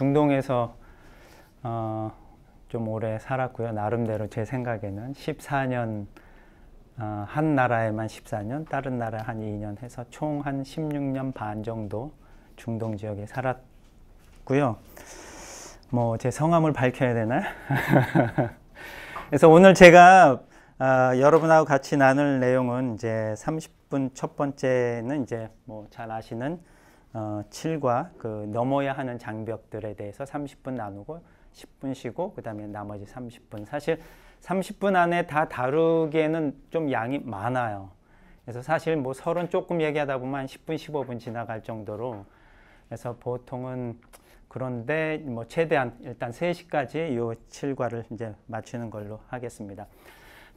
중동에서 어, 좀 오래 살았고요. 나름대로 제 생각에는 14년 어, 한 나라에만 14년, 다른 나라한 2년 해서 총 한 16년 반 정도 중동 지역에 살았고요. 뭐 제 성함을 밝혀야 되나? 그래서 오늘 제가 어, 여러분하고 같이 나눌 내용은 이제 30분 첫 번째는 이제 뭐잘 아시는 어, 7과 그 넘어야 하는 장벽들에 대해서 30분 나누고 10분 쉬고 그 다음에 나머지 30분 사실 30분 안에 다 다루기에는 좀 양이 많아요. 그래서 사실 뭐 서론 조금 얘기하다 보면 10분 15분 지나갈 정도로 그래서 보통은 그런데 뭐 최대한 일단 3시까지 요 7과를 이제 맞추는 걸로 하겠습니다.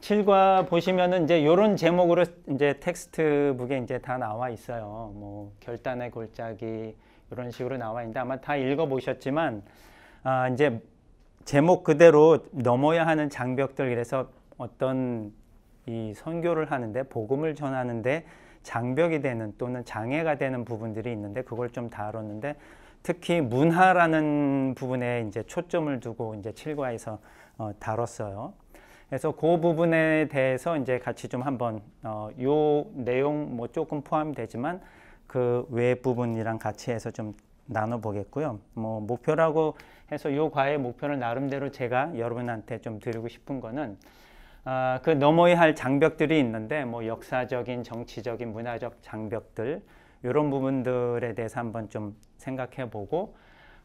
7과 보시면은 이제 요런 제목으로 이제 텍스트북에 이제 다 나와 있어요. 뭐 결단의 골짜기 이런 식으로 나와 있는데 아마 다 읽어 보셨지만 아 이제 제목 그대로 넘어야 하는 장벽들 그래서 어떤 이 선교를 하는데 복음을 전하는데 장벽이 되는 또는 장애가 되는 부분들이 있는데 그걸 좀 다뤘는데 특히 문화라는 부분에 이제 초점을 두고 이제 7과에서 어, 다뤘어요. 그래서 그 부분에 대해서 이제 같이 좀 한번 어, 요 내용 뭐 조금 포함되지만 그 외 부분이랑 같이 해서 좀 나눠 보겠고요. 뭐 목표라고 해서 요 과의 목표를 나름대로 제가 여러분한테 좀 드리고 싶은 거는 아, 그 넘어야 할 장벽들이 있는데 뭐 역사적인, 정치적인, 문화적 장벽들 이런 부분들에 대해서 한번 좀 생각해 보고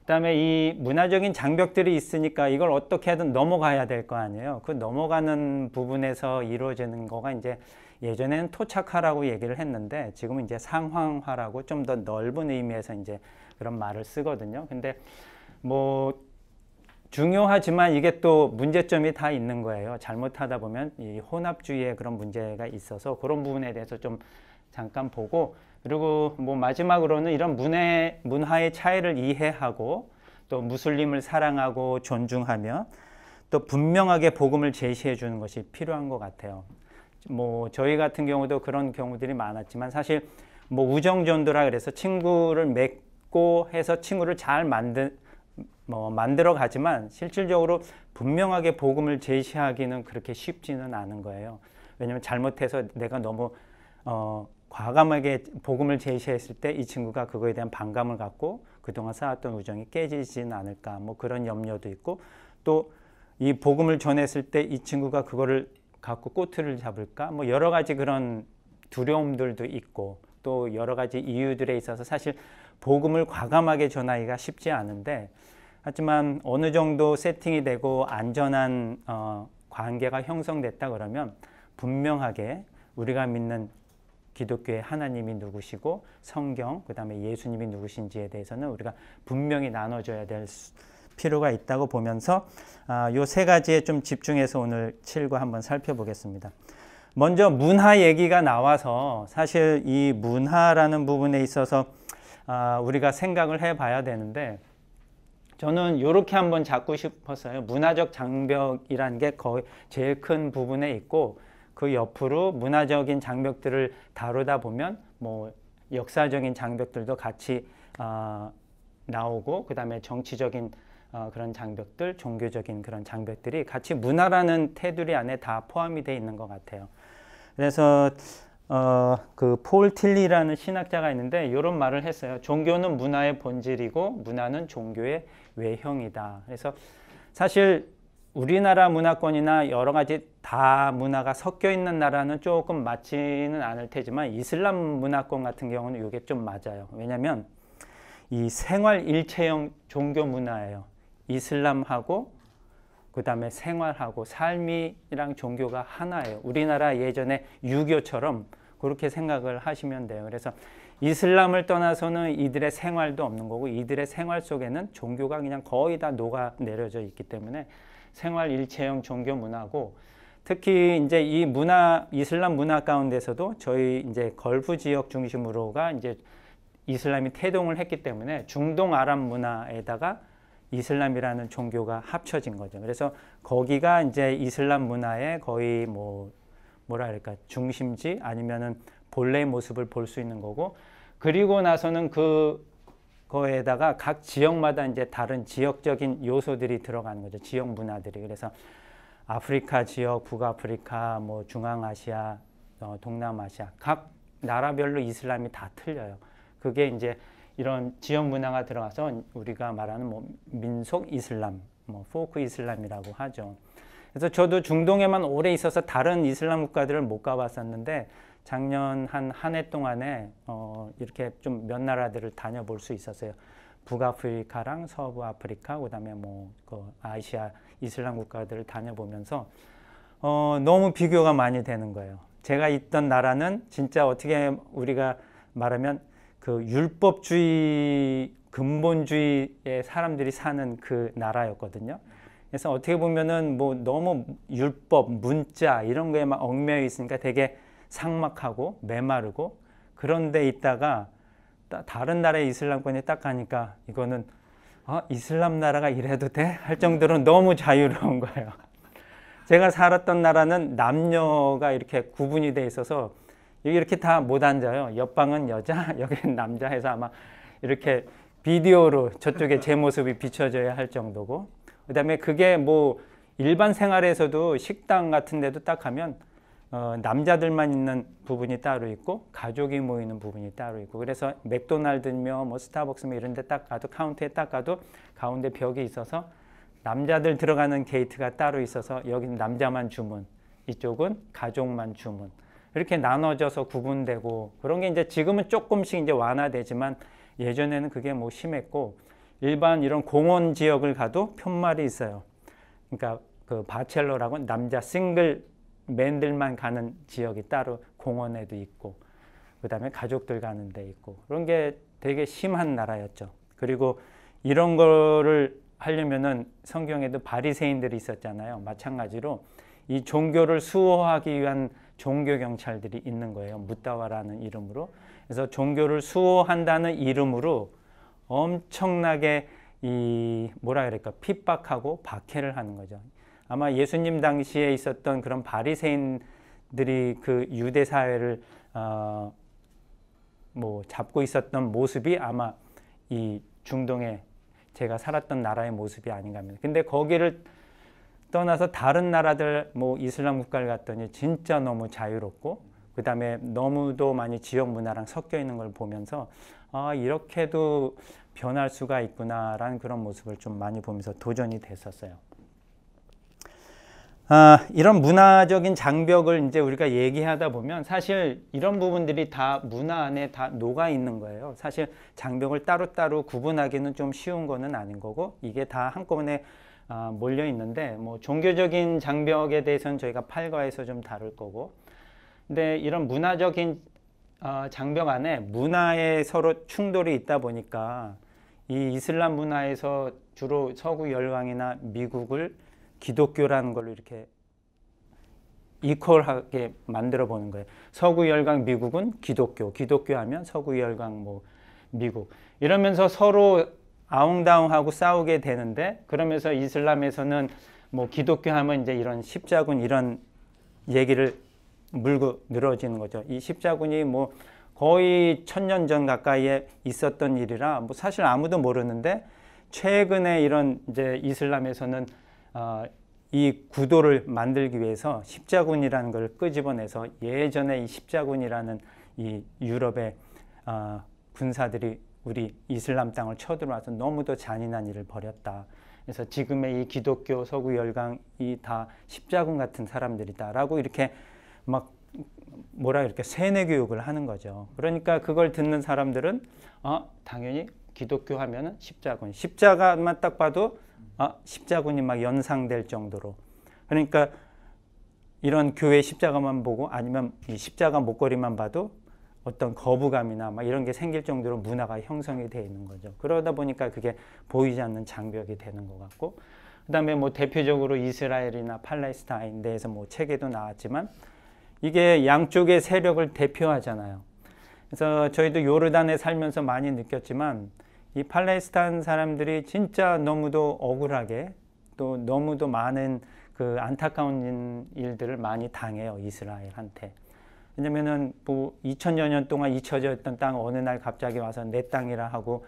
그다음에 이 문화적인 장벽들이 있으니까 이걸 어떻게든 넘어가야 될 거 아니에요. 그 넘어가는 부분에서 이루어지는 거가 이제 예전에는 토착화라고 얘기를 했는데 지금은 이제 상황화라고 좀 더 넓은 의미에서 이제 그런 말을 쓰거든요. 근데 뭐 중요하지만 이게 또 문제점이 다 있는 거예요. 잘못하다 보면 이 혼합주의의 그런 문제가 있어서 그런 부분에 대해서 좀 잠깐 보고 그리고 뭐 마지막으로는 이런 문해 문화의 차이를 이해하고 또 무슬림을 사랑하고 존중하며 또 분명하게 복음을 제시해 주는 것이 필요한 것 같아요. 뭐 저희 같은 경우도 그런 경우들이 많았지만 사실 뭐 우정전도라 그래서 친구를 맺고 해서 친구를 잘 만든 뭐 만들어 가지만 실질적으로 분명하게 복음을 제시하기는 그렇게 쉽지는 않은 거예요. 왜냐하면 잘못해서 내가 너무 어, 과감하게 복음을 제시했을 때 이 친구가 그거에 대한 반감을 갖고 그동안 쌓았던 우정이 깨지진 않을까 뭐 그런 염려도 있고 또 이 복음을 전했을 때 이 친구가 그거를 갖고 꼬투를 잡을까 뭐 여러 가지 그런 두려움들도 있고 또 여러 가지 이유들에 있어서 사실 복음을 과감하게 전하기가 쉽지 않은데 하지만 어느 정도 세팅이 되고 안전한 어, 관계가 형성됐다 그러면 분명하게 우리가 믿는 기독교의 하나님이 누구시고 성경 그다음에 예수님이 누구신지에 대해서는 우리가 분명히 나눠줘야 될 필요가 있다고 보면서 이 아, 요세 가지에 좀 집중해서 오늘 7과 한번 살펴보겠습니다. 먼저 문화 얘기가 나와서 사실 이 문화라는 부분에 있어서 아, 우리가 생각을 해봐야 되는데 저는 이렇게 한번 잡고 싶었어요. 문화적 장벽이라는 게 거의 제일 큰 부분에 있고 그 옆으로 문화적인 장벽들을 다루다 보면 뭐 역사적인 장벽들도 같이 어, 나오고 그 다음에 정치적인 어, 그런 장벽들, 종교적인 그런 장벽들이 같이 문화라는 테두리 안에 다 포함이 돼 있는 것 같아요. 그래서 어, 그폴 틸리라는 신학자가 있는데 이런 말을 했어요. 종교는 문화의 본질이고 문화는 종교의 외형이다. 그래서 사실 우리나라 문화권이나 여러 가지 다 문화가 섞여 있는 나라는 조금 맞지는 않을 테지만 이슬람 문화권 같은 경우는 이게 좀 맞아요. 왜냐하면 이 생활 일체형 종교 문화예요. 이슬람하고 그 다음에 생활하고 삶이랑 종교가 하나예요. 우리나라 예전에 유교처럼 그렇게 생각을 하시면 돼요. 그래서 이슬람을 떠나서는 이들의 생활도 없는 거고 이들의 생활 속에는 종교가 그냥 거의 다 녹아 내려져 있기 때문에 생활 일체형 종교 문화고 특히 이제 이 문화 이슬람 문화 가운데서도 저희 이제 걸프 지역 중심으로가 이제 이슬람이 태동을 했기 때문에 중동 아랍 문화에다가 이슬람이라는 종교가 합쳐진 거죠. 그래서 거기가 이제 이슬람 문화의 거의 뭐 뭐라 할까 중심지 아니면은 본래의 모습을 볼 수 있는 거고 그리고 나서는 그 거에다가 각 지역마다 이제 다른 지역적인 요소들이 들어가는 거죠. 지역 문화들이. 그래서 아프리카 지역, 북아프리카, 뭐 중앙아시아, 어, 동남아시아 각 나라별로 이슬람이 다 틀려요. 그게 이제 이런 지역 문화가 들어가서 우리가 말하는 뭐 민속 이슬람, 뭐 포크 이슬람이라고 하죠. 그래서 저도 중동에만 오래 있어서 다른 이슬람 국가들을 못 가봤었는데 작년 한 한 해 동안에 어 이렇게 좀 몇 나라들을 다녀볼 수 있었어요. 북아프리카랑 서부 아프리카, 그다음에 뭐그 아시아 이슬람 국가들을 다녀보면서 어 너무 비교가 많이 되는 거예요. 제가 있던 나라는 진짜 어떻게 우리가 말하면 그 율법주의 근본주의의 사람들이 사는 그 나라였거든요. 그래서 어떻게 보면은 뭐 너무 율법, 문자 이런 거에 막 얽매여 있으니까 되게 상막하고 메마르고 그런데 있다가 다른 나라의 이슬람권에 딱 가니까 이거는 아, 이슬람 나라가 이래도 돼? 할 정도로 너무 자유로운 거예요. 제가 살았던 나라는 남녀가 이렇게 구분이 돼 있어서 여기 이렇게 다 못 앉아요. 옆방은 여자, 여기는 남자 해서 아마 이렇게 비디오로 저쪽에 제 모습이 비춰져야 할 정도고 그다음에 그게 뭐 일반 생활에서도 식당 같은 데도 딱 가면 어, 남자들만 있는 부분이 따로 있고 가족이 모이는 부분이 따로 있고 그래서 맥도날드며 뭐 스타벅스며 이런 데 딱 가도 카운터에 딱 가도 가운데 벽이 있어서 남자들 들어가는 게이트가 따로 있어서 여기는 남자만 주문 이쪽은 가족만 주문 이렇게 나눠져서 구분되고 그런 게 이제 지금은 조금씩 이제 완화되지만 예전에는 그게 뭐 심했고 일반 이런 공원 지역을 가도 푯말이 있어요. 그러니까 그 바첼러라고 남자 싱글 맨들만 가는 지역이 따로 공원에도 있고 그다음에 가족들 가는 데 있고 그런 게 되게 심한 나라였죠. 그리고 이런 거를 하려면은 성경에도 바리새인들이 있었잖아요. 마찬가지로 이 종교를 수호하기 위한 종교 경찰들이 있는 거예요. 무다와라는 이름으로. 그래서 종교를 수호한다는 이름으로 엄청나게 이 뭐라 그럴까 핍박하고 박해를 하는 거죠. 아마 예수님 당시에 있었던 그런 바리새인들이 그 유대 사회를 어, 뭐 잡고 있었던 모습이 아마 이 중동에 제가 살았던 나라의 모습이 아닌가 합니다. 근데 거기를 떠나서 다른 나라들 뭐 이슬람 국가를 갔더니 진짜 너무 자유롭고 그 다음에 너무도 많이 지역 문화랑 섞여 있는 걸 보면서 아 이렇게도 변할 수가 있구나라는 그런 모습을 좀 많이 보면서 도전이 됐었어요. 아, 이런 문화적인 장벽을 이제 우리가 얘기하다 보면 사실 이런 부분들이 다 문화 안에 다 녹아 있는 거예요. 사실 장벽을 따로따로 구분하기는 좀 쉬운 거는 아닌 거고 이게 다 한꺼번에 아, 몰려 있는데 뭐 종교적인 장벽에 대해서는 저희가 팔과에서좀 다룰 거고 근데 이런 문화적인 어, 장벽 안에 문화에 서로 충돌이 있다 보니까 이 이슬람 문화에서 주로 서구 열강이나 미국을 기독교라는 걸로 이렇게 이퀄하게 만들어 보는 거예요. 서구 열강 미국은 기독교, 기독교 하면 서구 열강 뭐 미국 이러면서 서로 아웅다웅하고 싸우게 되는데 그러면서 이슬람에서는 뭐 기독교 하면 이제 이런 십자군 이런 얘기를 물고 늘어지는 거죠. 이 십자군이 뭐 거의 천년 전 가까이에 있었던 일이라 뭐 사실 아무도 모르는데 최근에 이런 이제 이슬람에서는 어, 이 구도를 만들기 위해서 십자군이라는 걸 끄집어내서 예전에 이 십자군이라는 이 유럽의 어, 군사들이 우리 이슬람 땅을 쳐들어와서 너무도 잔인한 일을 벌였다. 그래서 지금의 이 기독교 서구 열강이 다 십자군 같은 사람들이다라고 이렇게 막 뭐라 이렇게 세뇌 교육을 하는 거죠. 그러니까 그걸 듣는 사람들은 아 당연히 기독교 하면은 십자군, 십자가만 딱 봐도 아 십자군이 막 연상될 정도로 그러니까 이런 교회 십자가만 보고 아니면 이 십자가 목걸이만 봐도 어떤 거부감이나 막 이런 게 생길 정도로 문화가 형성이 되어 있는 거죠. 그러다 보니까 그게 보이지 않는 장벽이 되는 것 같고, 그 다음에 뭐 대표적으로 이스라엘이나 팔레스타인 내에서 뭐 책에도 나왔지만, 이게 양쪽의 세력을 대표하잖아요. 그래서 저희도 요르단에 살면서 많이 느꼈지만, 이 팔레스타인 사람들이 진짜 너무도 억울하게 또 너무도 많은 그 안타까운 일들을 많이 당해요, 이스라엘한테. 왜냐면은 뭐 2000여 년 동안 잊혀져 있던 땅 어느 날 갑자기 와서 내 땅이라 하고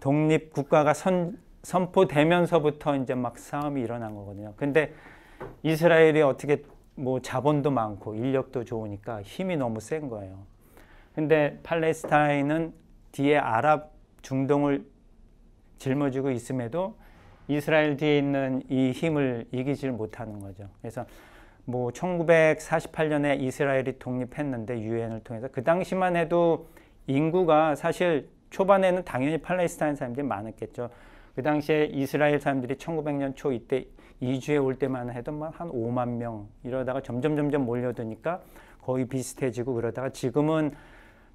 독립 국가가 선, 선포되면서부터 이제 막 싸움이 일어난 거거든요. 근데 이스라엘이 어떻게 뭐 자본도 많고 인력도 좋으니까 힘이 너무 센 거예요. 근데 팔레스타인은 뒤에 아랍 중동을 짊어지고 있음에도 이스라엘 뒤에 있는 이 힘을 이기질 못하는 거죠. 그래서 뭐 1948년에 이스라엘이 독립했는데 유엔을 통해서 그 당시만 해도 인구가 사실 초반에는 당연히 팔레스타인 사람들이 많았겠죠. 그 당시에 이스라엘 사람들이 1900년 초 이때 이주에 올 때만 해도 한 5만 명 이러다가 점점 점점 몰려드니까 거의 비슷해지고 그러다가 지금은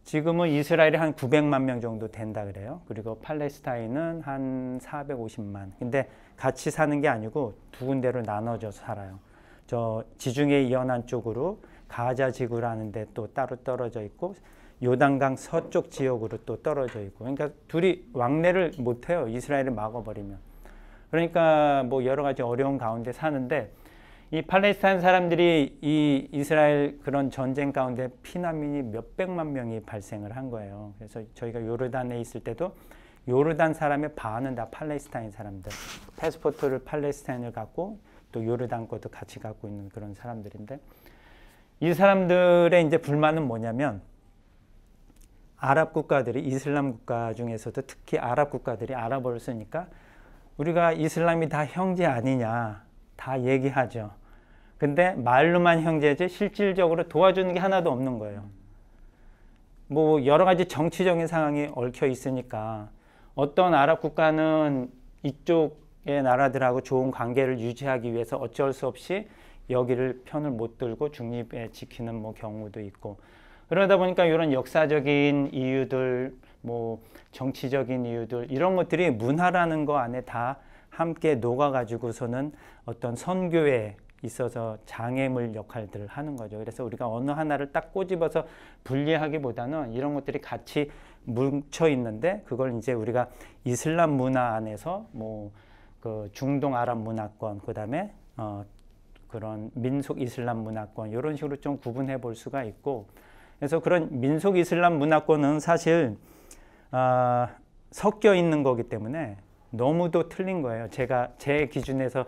지금은 이스라엘이 한 900만 명 정도 된다 그래요. 그리고 팔레스타인은 한 450만. 근데 같이 사는 게 아니고 두 군데로 나눠져 살아요. 저 지중해 이연안 쪽으로 가자 지구라는 데 또 따로 떨어져 있고 요단강 서쪽 지역으로 또 떨어져 있고 그러니까 둘이 왕래를 못 해요. 이스라엘을 막아 버리면. 그러니까 뭐 여러 가지 어려운 가운데 사는데 이 팔레스타인 사람들이 이 이스라엘 그런 전쟁 가운데 피난민이 몇백만 명이 발생을 한 거예요. 그래서 저희가 요르단에 있을 때도 요르단 사람의 반은 다 팔레스타인 사람들. 패스포트를 팔레스타인을 갖고 또 요르단 것도 같이 갖고 있는 그런 사람들인데 이 사람들의 이제 불만은 뭐냐면 아랍 국가들이 이슬람 국가 중에서도 특히 아랍 국가들이 아랍어를 쓰니까 우리가 이슬람이 다 형제 아니냐 다 얘기하죠. 근데 말로만 형제지 실질적으로 도와주는 게 하나도 없는 거예요. 뭐 여러 가지 정치적인 상황이 얽혀 있으니까 어떤 아랍 국가는 이쪽 예, 나라들하고 좋은 관계를 유지하기 위해서 어쩔 수 없이 여기를 편을 못 들고 중립에 지키는 뭐 경우도 있고 그러다 보니까 이런 역사적인 이유들 뭐 정치적인 이유들 이런 것들이 문화라는 거 안에 다 함께 녹아가지고서는 어떤 선교에 있어서 장애물 역할들을 하는 거죠. 그래서 우리가 어느 하나를 딱 꼬집어서 분리하기보다는 이런 것들이 같이 뭉쳐 있는데 그걸 이제 우리가 이슬람 문화 안에서 뭐그 중동 아랍 문화권 그다음에 어 그런 민속 이슬람 문화권 이런 식으로 좀 구분해 볼 수가 있고 그래서 그런 민속 이슬람 문화권은 사실 어, 섞여 있는 거기 때문에 너무도 틀린 거예요. 제가 제 기준에서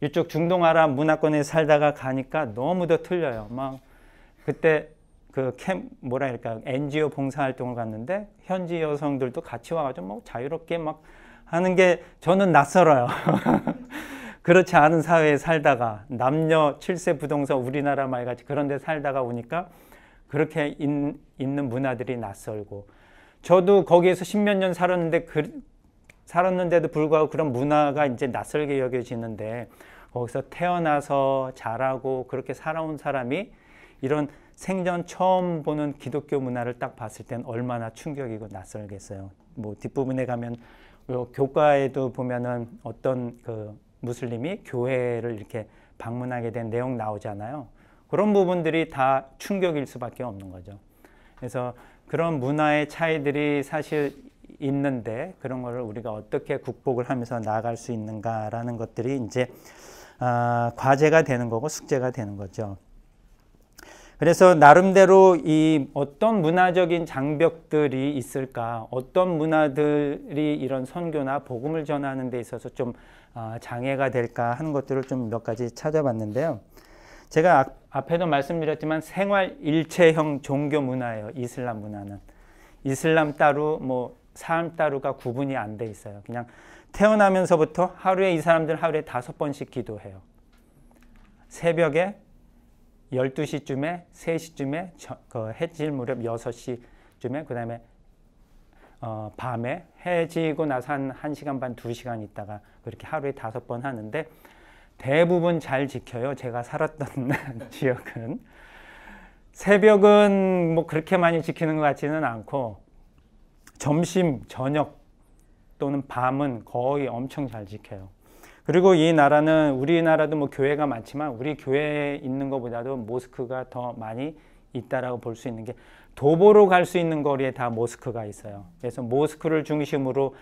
이쪽 중동 아랍 문화권에 살다가 가니까 너무도 틀려요. 막 그때 그캠 뭐라 할까 NGO 봉사 활동을 갔는데 현지 여성들도 같이 와가지고 막 뭐 자유롭게 막 하는 게 저는 낯설어요. 그렇지 않은 사회에 살다가 남녀 7세 부동산 우리나라 말같이 그런 데 살다가 오니까 그렇게 인, 있는 문화들이 낯설고 저도 거기에서 십몇 년 살았는데 그, 살았는데도 불구하고 그런 문화가 이제 낯설게 여겨지는데 거기서 태어나서 자라고 그렇게 살아온 사람이 이런 생전 처음 보는 기독교 문화를 딱 봤을 땐 얼마나 충격이고 낯설겠어요. 뭐 뒷부분에 가면 교과에도 보면은 어떤 그 무슬림이 교회를 이렇게 방문하게 된 내용 나오잖아요. 그런 부분들이 다 충격일 수밖에 없는 거죠. 그래서 그런 문화의 차이들이 사실 있는데 그런 거를 우리가 어떻게 극복을 하면서 나아갈 수 있는가라는 것들이 이제 어, 과제가 되는 거고 숙제가 되는 거죠. 그래서 나름대로 이 어떤 문화적인 장벽들이 있을까, 어떤 문화들이 이런 선교나 복음을 전하는 데 있어서 좀 아, 장애가 될까 하는 것들을 좀 몇 가지 찾아봤는데요. 제가 앞에도 말씀드렸지만 생활 일체형 종교 문화예요. 이슬람 문화는. 이슬람 따로 뭐삶 따로가 구분이 안 돼 있어요. 그냥 태어나면서부터 하루에 이 사람들 하루에 다섯 번씩 기도해요. 새벽에 12시쯤에 3시쯤에 저, 그 해질 무렵 6시쯤에 그 다음에 어, 밤에 해지고 나서 한 1시간 반, 2시간 있다가 그렇게 하루에 다섯 번 하는데 대부분 잘 지켜요. 제가 살았던 지역은. 새벽은 뭐 그렇게 많이 지키는 것 같지는 않고 점심, 저녁 또는 밤은 거의 엄청 잘 지켜요. 그리고 이 나라는 우리나라도 뭐 교회가 많지만 우리 교회에 있는 것보다도 모스크가 더 많이 있다라고 볼 수 있는 게 도보로 갈 수 있는 거리에 다 모스크가 있어요. 그래서 모스크를 중심으로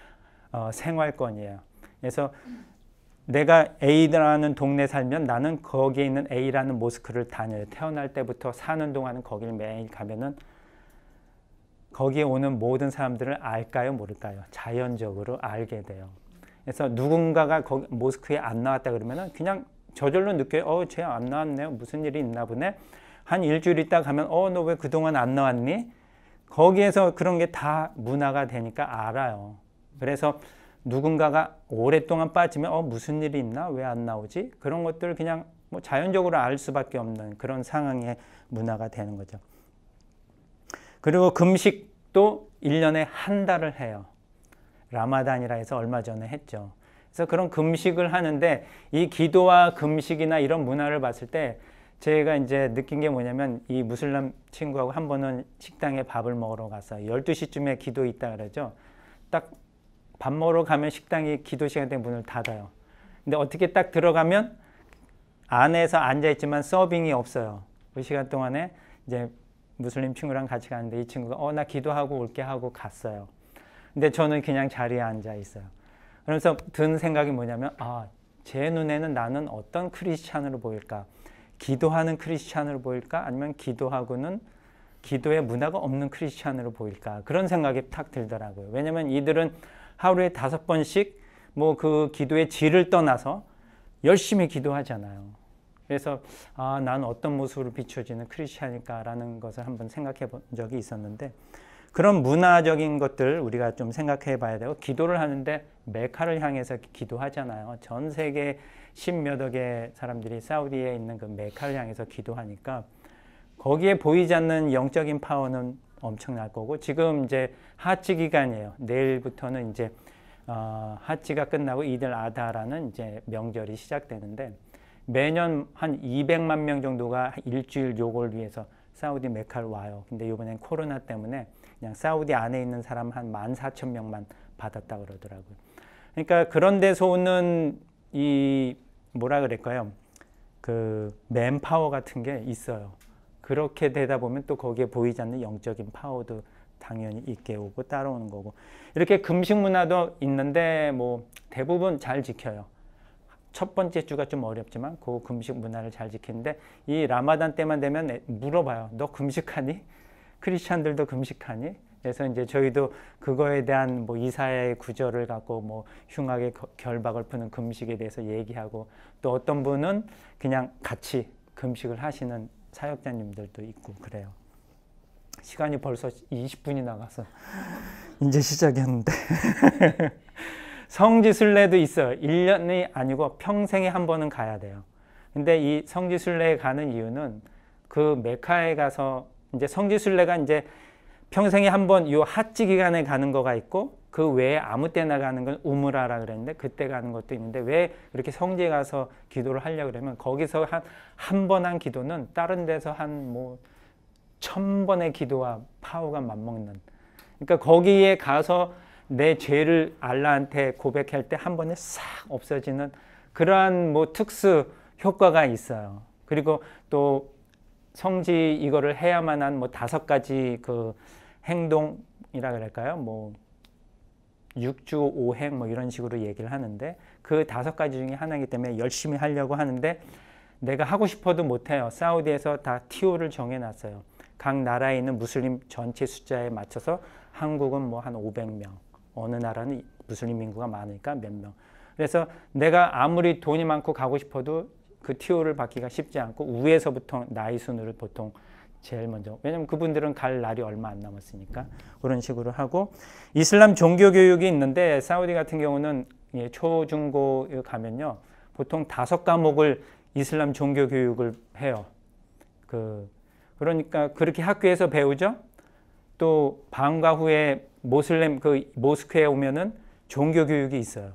어, 생활권이에요. 그래서 내가 A라는 동네 살면 나는 거기에 있는 A라는 모스크를 다녀요. 태어날 때부터 사는 동안은 거길 매일 가면은 거기에 오는 모든 사람들을 알까요, 모를까요? 자연적으로 알게 돼요. 그래서 누군가가 거기, 모스크에 안 나왔다 그러면은 그냥 저절로 느껴요. 어, 쟤 안 나왔네요. 무슨 일이 있나 보네. 한 일주일 있다 가면 어, 너 왜 그동안 안 나왔니? 거기에서 그런 게 다 문화가 되니까 알아요. 그래서 누군가가 오랫동안 빠지면 어, 무슨 일이 있나? 왜 안 나오지? 그런 것들 그냥 뭐 자연적으로 알 수밖에 없는 그런 상황의 문화가 되는 거죠. 그리고 금식도 1년에 한 달을 해요. 라마단이라 해서 얼마 전에 했죠. 그래서 그런 금식을 하는데 이 기도와 금식이나 이런 문화를 봤을 때 제가 이제 느낀 게 뭐냐면 이 무슬림 친구하고 한 번은 식당에 밥을 먹으러 가서 12시쯤에 기도 있다 그러죠. 딱 밥 먹으러 가면 식당이 기도 시간 때 문을 닫아요. 근데 어떻게 딱 들어가면 안에서 앉아있지만 서빙이 없어요. 그 시간 동안에 이제 무슬림 친구랑 같이 갔는데 이 친구가 어, 나 기도하고 올게 하고 갔어요. 근데 저는 그냥 자리에 앉아 있어요. 그러면서 든 생각이 뭐냐면 아, 제 눈에는 나는 어떤 크리스찬으로 보일까? 기도하는 크리스찬으로 보일까? 아니면 기도하고는 기도의 문화가 없는 크리스찬으로 보일까? 그런 생각이 탁 들더라고요. 왜냐면 이들은 하루에 다섯 번씩 뭐 그 기도의 질을 떠나서 열심히 기도하잖아요. 그래서 아, 난 어떤 모습으로 비춰지는 크리스찬일까라는 것을 한번 생각해 본 적이 있었는데 그런 문화적인 것들 우리가 좀 생각해 봐야 되고 기도를 하는데 메카를 향해서 기도하잖아요. 전 세계 십몇 억의 사람들이 사우디에 있는 그 메카를 향해서 기도하니까 거기에 보이지 않는 영적인 파워는 엄청날 거고 지금 이제 하치 기간이에요. 내일부터는 이제 어, 하치가 끝나고 이들 아다라는 이제 명절이 시작되는데 매년 한 200만 명 정도가 일주일 요걸 위해서 사우디 메카를 와요. 근데 이번엔 코로나 때문에 그냥 사우디 안에 있는 사람 한 14,000명만 받았다 그러더라고요. 그러니까 그런 데서 오는 이 뭐라 그럴까요? 그 맨파워 같은 게 있어요. 그렇게 되다 보면 또 거기에 보이지 않는 영적인 파워도 당연히 있게 오고 따라오는 거고 이렇게 금식 문화도 있는데 뭐 대부분 잘 지켜요. 첫 번째 주가 좀 어렵지만 그 금식 문화를 잘 지키는데 이 라마단 때만 되면 물어봐요. 너 금식하니? 크리스천들도 금식하니? 그래서 이제 저희도 그거에 대한 뭐 이사의 구절을 갖고 뭐 흉악의 결박을 푸는 금식에 대해서 얘기하고 또 어떤 분은 그냥 같이 금식을 하시는 사역자님들도 있고 그래요. 시간이 벌써 20분이 나가서 이제 시작이는데 성지순례도 있어요. 1년이 아니고 평생에 한 번은 가야 돼요. 근데 이 성지순례에 가는 이유는 그 메카에 가서 이제 성지순례가 이제 평생에 한 번이 핫지 기간에 가는 거가 있고 그 외에 아무 때나 가는 건 우무라라 그랬는데 그때 가는 것도 있는데 왜 이렇게 성지에 가서 기도를 하려 고 그러면 거기서 한 한 번한 한 기도는 다른 데서 한 뭐천 번의 기도와 파워가 맞먹는 그러니까 거기에 가서 내 죄를 알라한테 고백할 때 한 번에 싹 없어지는 그러한 뭐 특수 효과가 있어요. 그리고 또 성지 이거를 해야만 한 뭐 다섯 가지 그 행동이라 그럴까요? 뭐 육주 오행 뭐 이런 식으로 얘기를 하는데 그 다섯 가지 중에 하나이기 때문에 열심히 하려고 하는데 내가 하고 싶어도 못해요. 사우디에서 다 TO를 정해놨어요. 각 나라에 있는 무슬림 전체 숫자에 맞춰서 한국은 뭐 한 500명, 어느 나라는 무슬림 인구가 많으니까 몇 명. 그래서 내가 아무리 돈이 많고 가고 싶어도 그티오를 받기가 쉽지 않고 위에서부터 나이 순으로 보통 제일 먼저 왜냐면 그분들은 갈 날이 얼마 안 남았으니까 그런 식으로 하고 이슬람 종교 교육이 있는데 사우디 같은 경우는 예, 초중고 가면요 보통 다섯 과목을 이슬람 종교 교육을 해요. 그 그러니까 그렇게 학교에서 배우죠. 또 방과 후에 모슬렘 그 모스크에 오면은 종교 교육이 있어요.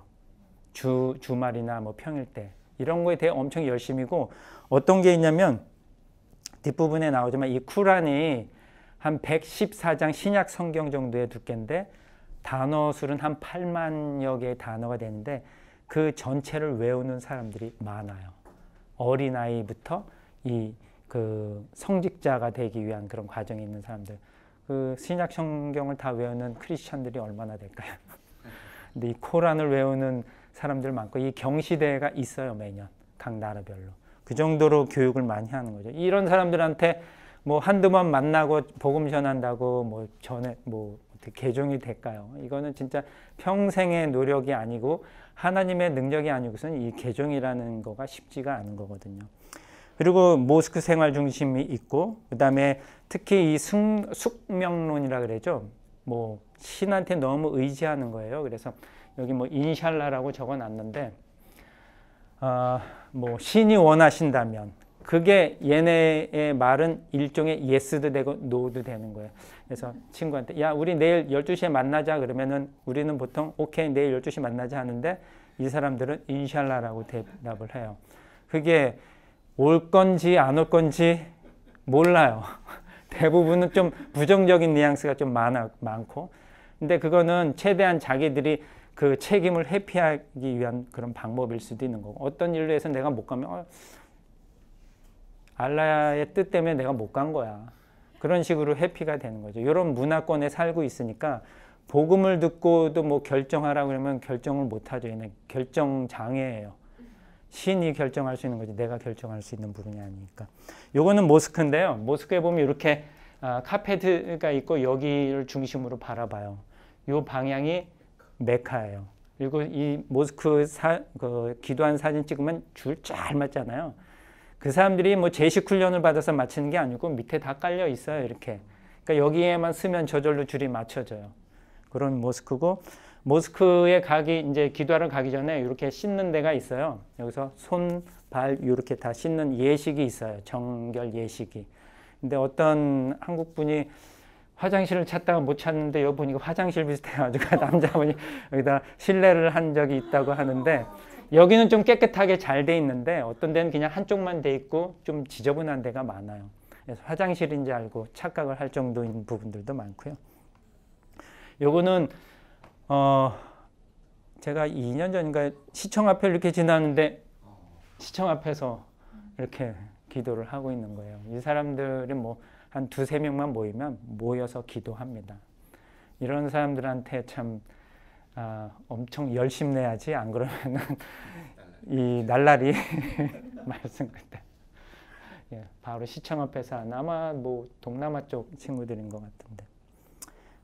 주 주말이나 뭐 평일 때. 이런 거에 대해 엄청 열심이고 어떤 게 있냐면 뒷부분에 나오지만 이 쿠란이 한 114장 신약 성경 정도의 두께인데 단어 수는 한 8만여 개의 단어가 되는데 그 전체를 외우는 사람들이 많아요. 어린아이부터 이 그 성직자가 되기 위한 그런 과정이 있는 사람들. 그 신약 성경을 다 외우는 크리스천들이 얼마나 될까요? 근데 이 코란을 외우는 사람들 많고 이 경시대회가 있어요 매년 각 나라별로 그 정도로 교육을 많이 하는 거죠. 이런 사람들한테 뭐 한두 번 만나고 복음 전한다고 뭐 전에 뭐 개종이 될까요? 이거는 진짜 평생의 노력이 아니고 하나님의 능력이 아니고서이 개종이라는 거가 쉽지가 않은 거거든요. 그리고 모스크 생활 중심이 있고 그다음에 특히 이 숙, 숙명론이라 그러죠. 뭐 신한테 너무 의지하는 거예요. 그래서 여기 뭐 인샬라라고 적어놨는데 어, 뭐 신이 원하신다면 그게 얘네의 말은 일종의 예스도 되고 노도 되는 거예요. 그래서 친구한테 야 우리 내일 12시에 만나자 그러면은 우리는 보통 오케이 내일 12시 만나자 하는데 이 사람들은 인샬라라고 대답을 해요. 그게 올 건지 안 올 건지 몰라요. 대부분은 좀 부정적인 뉘앙스가 좀 많아, 많고 근데 그거는 최대한 자기들이 그 책임을 회피하기 위한 그런 방법일 수도 있는 거고 어떤 일로 해서 내가 못 가면 어, 알라의 뜻 때문에 내가 못 간 거야. 그런 식으로 회피가 되는 거죠. 이런 문화권에 살고 있으니까 복음을 듣고도 뭐 결정하라 그러면 결정을 못 하죠. 얘는 결정 장애예요. 신이 결정할 수 있는 거지 내가 결정할 수 있는 부분이 아니니까. 요거는 모스크인데요. 모스크에 보면 이렇게 아, 카페트가 있고 여기를 중심으로 바라봐요. 요 방향이 메카예요. 그리고 이 모스크 사, 그 기도한 사진 찍으면 줄 잘 맞잖아요. 그 사람들이 뭐 제식 훈련을 받아서 맞히는 게 아니고 밑에 다 깔려 있어요. 이렇게. 그러니까 여기에만 쓰면 저절로 줄이 맞춰져요. 그런 모스크고 모스크에 가기 이제 기도하러 가기 전에 이렇게 씻는 데가 있어요. 여기서 손, 발 이렇게 다 씻는 예식이 있어요. 정결 예식이. 근데 어떤 한국 분이 화장실을 찾다가 못 찾는데 여보니까 화장실 비슷해가지고 그 남자분이 여기다 실내를 한 적이 있다고 하는데 여기는 좀 깨끗하게 잘 돼 있는데 어떤 데는 그냥 한쪽만 돼 있고 좀 지저분한 데가 많아요. 그래서 화장실인지 알고 착각을 할 정도인 부분들도 많고요. 요거는 어 제가 2년 전인가 시청 앞에 이렇게 지나는데 시청 앞에서 이렇게 기도를 하고 있는 거예요. 이 사람들은 뭐한 두세 명만 모이면 모여서 기도합니다. 이런 사람들한테 참 아, 엄청 열심내야지 안 그러면은 이 날라리 말씀 그때 예, 바로 시청 앞에서 아마 뭐 동남아 쪽 친구들인 것 같은데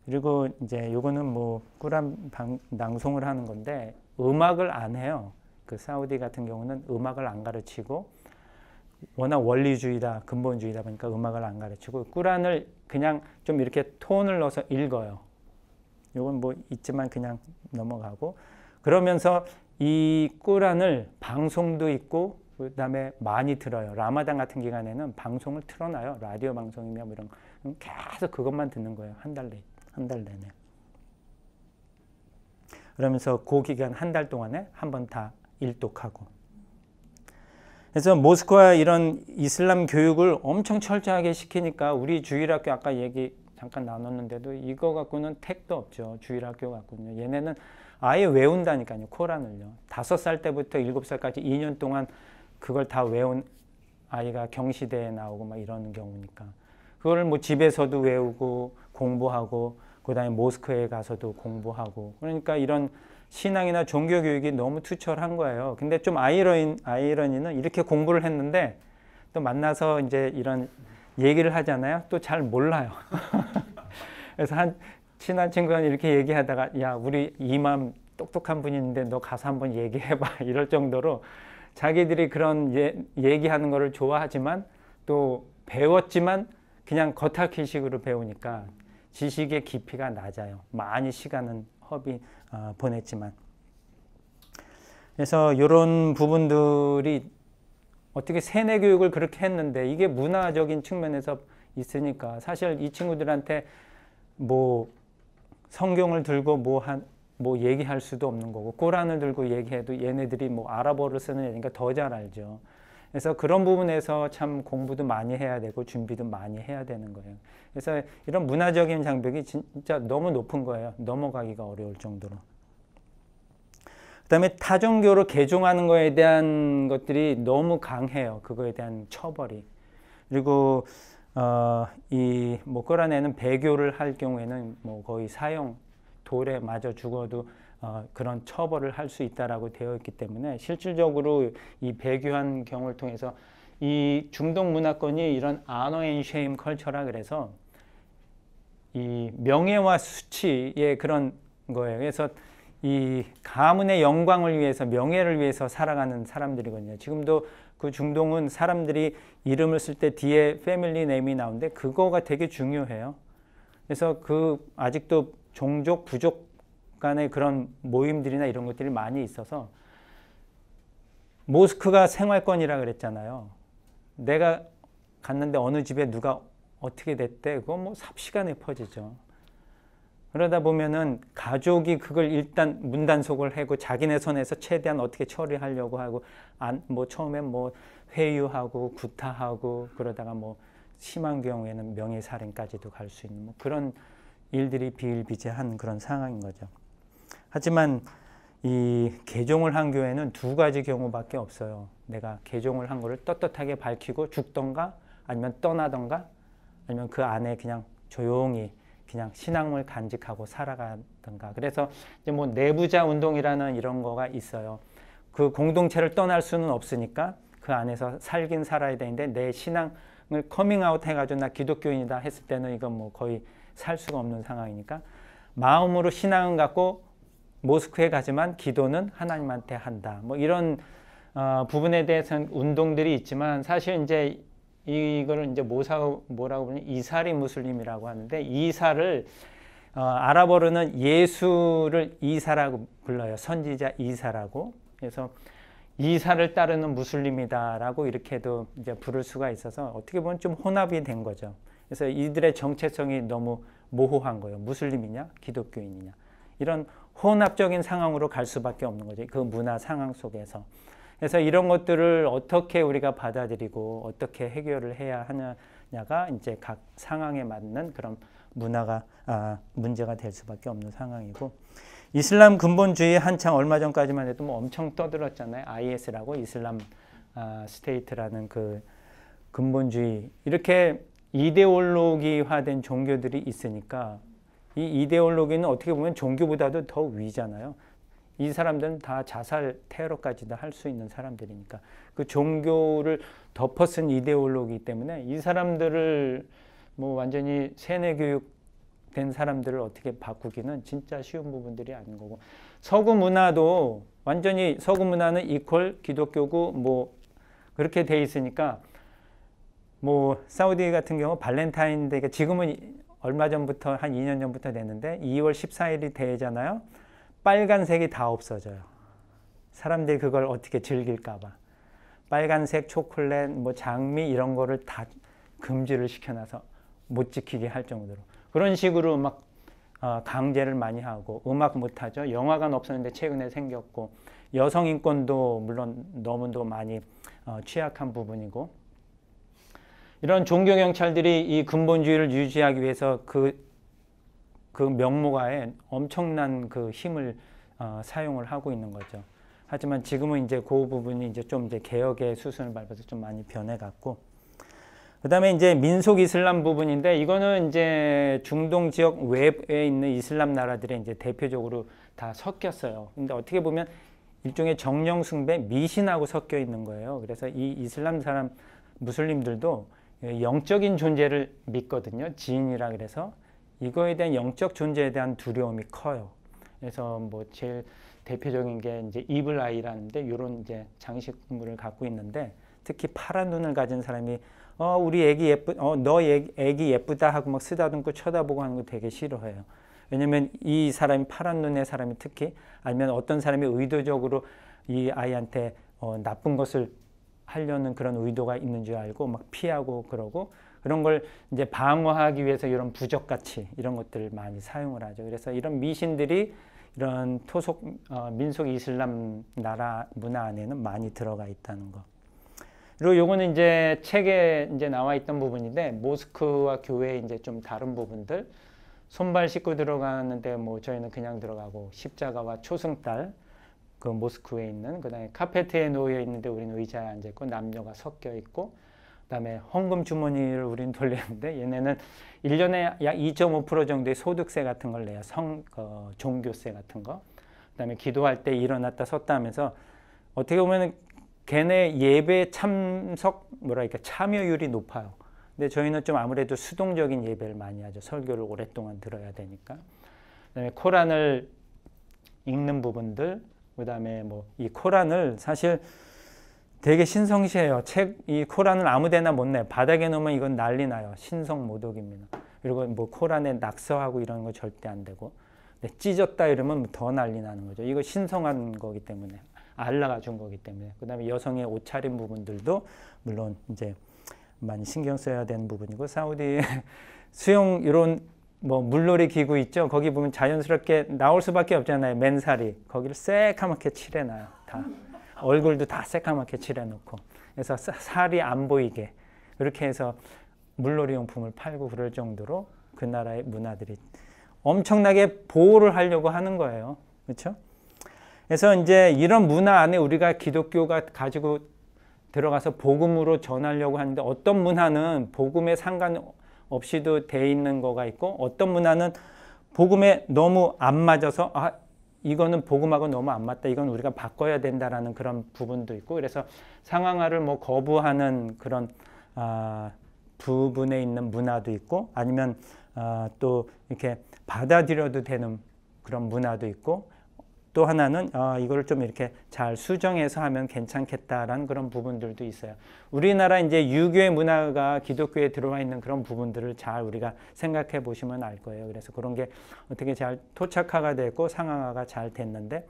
그리고 이제 요거는 뭐 꾸란 방, 낭송을 하는 건데 음악을 안 해요. 그 사우디 같은 경우는 음악을 안 가르치고 워낙 원리주의다, 근본주의다 보니까 음악을 안 가르치고 꾸란을 그냥 좀 이렇게 톤을 넣어서 읽어요. 이건 뭐 있지만 그냥 넘어가고 그러면서 이 꾸란을 방송도 있고 그다음에 많이 들어요. 라마단 같은 기간에는 방송을 틀어놔요. 라디오 방송이며 뭐 이런 계속 그것만 듣는 거예요. 한 달 내, 한 달 내내. 그러면서 그 기간 한 달 동안에 한 번 다 일독하고 그래서 모스크와 이런 이슬람 교육을 엄청 철저하게 시키니까 우리 주일학교 아까 얘기 잠깐 나눴는데도 이거 갖고는 택도 없죠. 주일학교 갖고는. 얘네는 아예 외운다니까요. 코란을요. 다섯 살 때부터 일곱 살까지 2년 동안 그걸 다 외운 아이가 경시대에 나오고 막 이러는 경우니까. 그걸 뭐 집에서도 외우고 공부하고 그다음에 모스크에 가서도 공부하고 그러니까 이런 신앙이나 종교 교육이 너무 투철한 거예요. 근데 좀 아이러니, 아이러니는 이렇게 공부를 했는데 또 만나서 이제 이런 얘기를 하잖아요. 또 잘 몰라요. 그래서 한 친한 친구랑 이렇게 얘기하다가 야 우리 이맘 똑똑한 분이 데너 가서 한번 얘기해봐 이럴 정도로 자기들이 그런 예, 얘기하는 거를 좋아하지만 또 배웠지만 그냥 겉핥기식으로 배우니까 지식의 깊이가 낮아요. 많이 시간은 허비 어, 보냈지만 그래서 이런 부분들이 어떻게 세뇌 교육을 그렇게 했는데 이게 문화적인 측면에서 있으니까 사실 이 친구들한테 뭐 성경을 들고 뭐 한뭐 뭐 얘기할 수도 없는 거고 꼬란을 들고 얘기해도 얘네들이 뭐 아랍어를 쓰는 애니까 그러니까 더잘 알죠. 그래서 그런 부분에서 참 공부도 많이 해야 되고 준비도 많이 해야 되는 거예요. 그래서 이런 문화적인 장벽이 진짜 너무 높은 거예요. 넘어가기가 어려울 정도로. 그다음에 타종교로 개종하는 거에 대한 것들이 너무 강해요. 그거에 대한 처벌이. 그리고 어, 이못 뭐끌내는 배교를 할 경우에는 뭐 거의 사형 돌에 맞아 죽어도 어, 그런 처벌을 할 수 있다라고 되어 있기 때문에 실질적으로 이 배교한 경우를 통해서 이 중동 문화권이 이런 아너 앤 쉐임 컬처라 그래서 이 명예와 수치의 그런 거예요. 그래서 이 가문의 영광을 위해서 명예를 위해서 살아가는 사람들이거든요. 지금도 그 중동은 사람들이 이름을 쓸 때 뒤에 패밀리 네임이 나오는데 그거가 되게 중요해요. 그래서 그 아직도 종족 부족 간의 그런 모임들이나 이런 것들이 많이 있어서 모스크가 생활권이라 그랬잖아요. 내가 갔는데 어느 집에 누가 어떻게 됐대 그거 뭐 삽시간에 퍼지죠. 그러다 보면은 가족이 그걸 일단 문단속을 하고 자기네 손에서 최대한 어떻게 처리하려고 하고 안뭐 처음엔 뭐 회유하고 구타하고 그러다가 뭐 심한 경우에는 명예살인까지도 갈 수 있는 뭐 그런 일들이 비일비재한 그런 상황인 거죠. 하지만 이 개종을 한 교회는 두 가지 경우밖에 없어요. 내가 개종을 한 거를 떳떳하게 밝히고 죽던가 아니면 떠나던가 아니면 그 안에 그냥 조용히 그냥 신앙을 간직하고 살아가던가. 그래서 이제 뭐 내부자 운동이라는 이런 거가 있어요. 그 공동체를 떠날 수는 없으니까 그 안에서 살긴 살아야 되는데 내 신앙을 커밍아웃 해가지고 나 기독교인이다 했을 때는 이건 뭐 거의 살 수가 없는 상황이니까 마음으로 신앙을 갖고 모스크에 가지만 기도는 하나님한테 한다. 뭐 이런 어, 부분에 대해서는 운동들이 있지만 사실 이제 이거를 이제 모사 뭐라고 부르냐 이사리 무슬림이라고 하는데 이사를 어, 아랍어로는 예수를 이사라고 불러요. 선지자 이사라고. 그래서 이사를 따르는 무슬림이다라고 이렇게도 이제 부를 수가 있어서 어떻게 보면 좀 혼합이 된 거죠. 그래서 이들의 정체성이 너무 모호한 거예요. 무슬림이냐, 기독교인이냐. 이런 혼합적인 상황으로 갈 수밖에 없는 거죠. 그 문화 상황 속에서. 그래서 이런 것들을 어떻게 우리가 받아들이고 어떻게 해결을 해야 하느냐가 이제 각 상황에 맞는 그런 문화가 아, 문제가 될 수밖에 없는 상황이고 이슬람 근본주의 한창 얼마 전까지만 해도 뭐 엄청 떠들었잖아요. IS라고 이슬람 아, 스테이트라는 그 근본주의 이렇게 이데올로기화된 종교들이 있으니까 이 이데올로기는 어떻게 보면 종교보다도 더 위잖아요. 이 사람들은 다 자살 테러까지 다할수 있는 사람들이니까 그 종교를 덮어쓴 이데올로기 때문에 이 사람들을 뭐 완전히 세뇌 교육된 사람들을 어떻게 바꾸기는 진짜 쉬운 부분들이 아닌 거고 서구 문화도 완전히 서구 문화는 이퀄 기독교고 뭐 그렇게 돼 있으니까 뭐 사우디 같은 경우 발렌타인데 지금은 얼마 전부터 한 2년 전부터 됐는데 2월 14일이 되잖아요. 빨간색이 다 없어져요. 사람들이 그걸 어떻게 즐길까봐. 빨간색 초콜릿, 뭐 장미 이런 거를 다 금지를 시켜놔서 못 지키게 할 정도로 그런 식으로 막 어, 강제를 많이 하고 음악 못하죠. 영화관 없었는데 최근에 생겼고 여성 인권도 물론 너무도 많이 어, 취약한 부분이고 이런 종교 경찰들이 이 근본주의를 유지하기 위해서 그, 그 명목하에 엄청난 그 힘을 어, 사용을 하고 있는 거죠. 하지만 지금은 이제 그 부분이 이제 좀 이제 개혁의 수순을 밟아서 좀 많이 변해갔고, 그 다음에 이제 민속 이슬람 부분인데 이거는 이제 중동 지역 외에 있는 이슬람 나라들의 이제 대표적으로 다 섞였어요. 근데 어떻게 보면 일종의 정령 숭배 미신하고 섞여 있는 거예요. 그래서 이 이슬람 사람 무슬림들도 예, 영적인 존재를 믿거든요. 지인이라 그래서 이거에 대한 영적 존재에 대한 두려움이 커요. 그래서 뭐 제일 대표적인 게 이제 이블 아이라는데 이런 이제 장식물을 갖고 있는데 특히 파란 눈을 가진 사람이 어 우리 애기 예쁘 어너 애기 예쁘다 하고 막 쓰다듬고 쳐다보고 하는 거 되게 싫어해요. 왜냐면 이 사람이 파란 눈의 사람이 특히 아니면 어떤 사람이 의도적으로 이 아이한테 어, 나쁜 것을 하려는 그런 의도가 있는 줄 알고 막 피하고 그러고 그런 걸 이제 방어하기 위해서 이런 부적같이 이런 것들을 많이 사용을 하죠. 그래서 이런 미신들이 이런 토속 어, 민속 이슬람 나라 문화 안에는 많이 들어가 있다는 거. 그리고 요거는 이제 책에 이제 나와 있던 부분인데 모스크와 교회 이제 좀 다른 부분들 손발 씻고 들어가는데 뭐 저희는 그냥 들어가고 십자가와 초승달 그 모스크에 있는 그다음에 카페트에 놓여 있는데 우리는 의자에 앉아 있고 남녀가 섞여 있고 그다음에 헌금 주머니를 우리는 돌렸는데 얘네는 일년에약 2.5% 정도의 소득세 같은 걸 내야 성 어, 종교세 같은 거 그다음에 기도할 때 일어났다 섰다 하면서 어떻게 보면은 걔네 예배 참석 뭐랄까 참여율이 높아요. 근데 저희는 좀 아무래도 수동적인 예배를 많이 하죠. 설교를 오랫동안 들어야 되니까. 그다음에 코란을 읽는 부분들, 그다음에 뭐 이 코란을 사실 되게 신성시해요. 책 이 코란을 아무데나 못 내. 바닥에 놓으면 이건 난리 나요. 신성 모독입니다. 그리고 뭐 코란에 낙서하고 이런 거 절대 안 되고. 근데 찢었다 이러면 더 난리 나는 거죠. 이거 신성한 거기 때문에 알라가 준 거기 때문에. 그다음에 여성의 옷차림 부분들도 물론 이제 많이 신경 써야 되는 부분이고 사우디 수용 이런 뭐 물놀이 기구 있죠. 거기 보면 자연스럽게 나올 수밖에 없잖아요. 맨살이 거기를 새카맣게 칠해놔요. 다 얼굴도 다 새카맣게 칠해놓고 그래서 살이 안 보이게 그렇게 해서 물놀이 용품을 팔고 그럴 정도로 그 나라의 문화들이 엄청나게 보호를 하려고 하는 거예요. 그렇죠? 그래서 이제 이런 문화 안에 우리가 기독교가 가지고 들어가서 복음으로 전하려고 하는데 어떤 문화는 복음에 상관 없이도 돼 있는 거가 있고 어떤 문화는 복음에 너무 안 맞아서 아 이거는 복음하고 너무 안 맞다. 이건 우리가 바꿔야 된다라는 그런 부분도 있고 그래서 상황화를 뭐 거부하는 그런 아, 부분에 있는 문화도 있고 아니면 아, 또 이렇게 받아들여도 되는 그런 문화도 있고 또 하나는 어, 아, 이걸 좀 이렇게 잘 수정해서 하면 괜찮겠다라는 그런 부분들도 있어요. 우리나라 이제 유교의 문화가 기독교에 들어와 있는 그런 부분들을 잘 우리가 생각해 보시면 알 거예요. 그래서 그런 게 어떻게 잘 토착화가 됐고 상황화가 잘 됐는데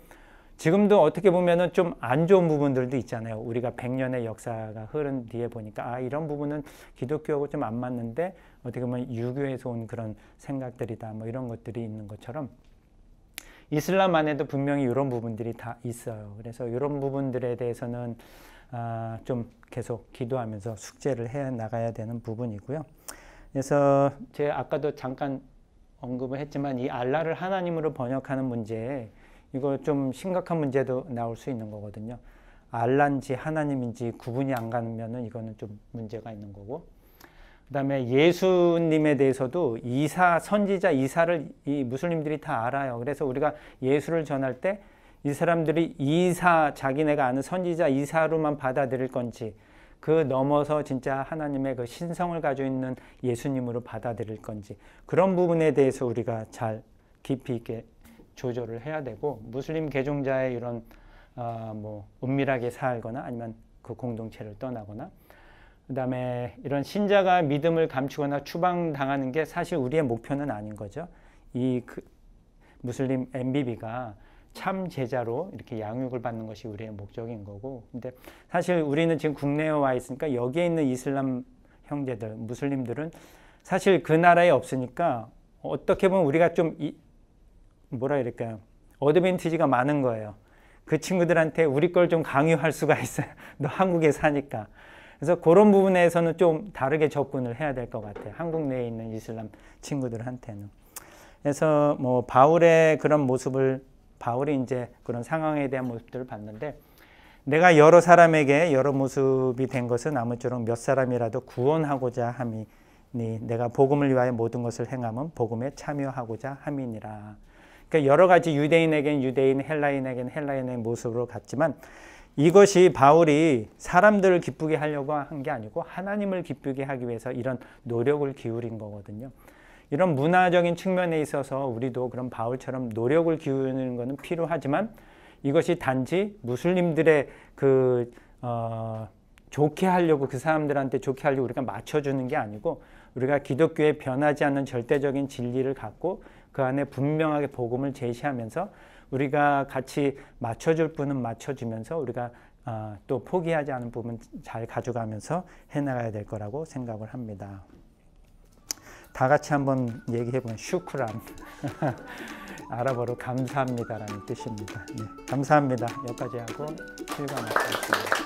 지금도 어떻게 보면은 좀 안 좋은 부분들도 있잖아요. 우리가 100년의 역사가 흐른 뒤에 보니까 아 이런 부분은 기독교하고 좀 안 맞는데 어떻게 보면 유교에서 온 그런 생각들이다. 뭐 이런 것들이 있는 것처럼 이슬람 안에도 분명히 이런 부분들이 다 있어요. 그래서 이런 부분들에 대해서는 아, 좀 계속 기도하면서 숙제를 해 나가야 되는 부분이고요. 그래서 제 아까도 잠깐 언급을 했지만 이 알라를 하나님으로 번역하는 문제 이거 좀 심각한 문제도 나올 수 있는 거거든요. 알란지 하나님인지 구분이 안 가면은 이거는 좀 문제가 있는 거고 그 다음에 예수님에 대해서도 이사, 선지자 이사를 이 무슬림들이 다 알아요. 그래서 우리가 예수를 전할 때 이 사람들이 이사, 자기네가 아는 선지자 이사로만 받아들일 건지 그 넘어서 진짜 하나님의 그 신성을 가지고 있는 예수님으로 받아들일 건지 그런 부분에 대해서 우리가 잘 깊이 있게 조절을 해야 되고 무슬림 개종자의 이런 어, 뭐 은밀하게 살거나 아니면 그 공동체를 떠나거나 그 다음에 이런 신자가 믿음을 감추거나 추방당하는 게 사실 우리의 목표는 아닌 거죠. 이 그 무슬림 MBB가 참 제자로 이렇게 양육을 받는 것이 우리의 목적인 거고 근데 사실 우리는 지금 국내에 와 있으니까 여기에 있는 이슬람 형제들 무슬림들은 사실 그 나라에 없으니까 어떻게 보면 우리가 좀 이, 뭐라 이럴까요 어드밴티지가 많은 거예요 그 친구들한테 우리 걸 좀 강요할 수가 있어요 너 한국에 사니까 그래서 그런 부분에서는 좀 다르게 접근을 해야 될 것 같아요. 한국 내에 있는 이슬람 친구들한테는. 그래서 뭐 바울의 그런 모습을 바울이 이제 그런 상황에 대한 모습들을 봤는데 내가 여러 사람에게 여러 모습이 된 것은 아무쪼록 몇 사람이라도 구원하고자 함이니 네, 내가 복음을 위하여 모든 것을 행함은 복음에 참여하고자 함이니라. 그러니까 여러 가지 유대인에겐 유대인, 헬라인에겐 헬라인의 모습으로 갔지만 이것이 바울이 사람들을 기쁘게 하려고 한 게 아니고 하나님을 기쁘게 하기 위해서 이런 노력을 기울인 거거든요. 이런 문화적인 측면에 있어서 우리도 그런 바울처럼 노력을 기울이는 것은 필요하지만 이것이 단지 무슬림들의 그 어, 좋게 하려고 그 사람들한테 좋게 하려고 우리가 맞춰주는 게 아니고 우리가 기독교의 변하지 않는 절대적인 진리를 갖고 그 안에 분명하게 복음을 제시하면서 우리가 같이 맞춰줄 분은 맞춰주면서 우리가 어, 또 포기하지 않은 부분 잘 가져가면서 해나가야 될 거라고 생각을 합니다. 다 같이 한번 얘기해보면 슈크란 아랍어로 감사합니다라는 뜻입니다. 네, 감사합니다. 여기까지 하고 실감하겠습니다.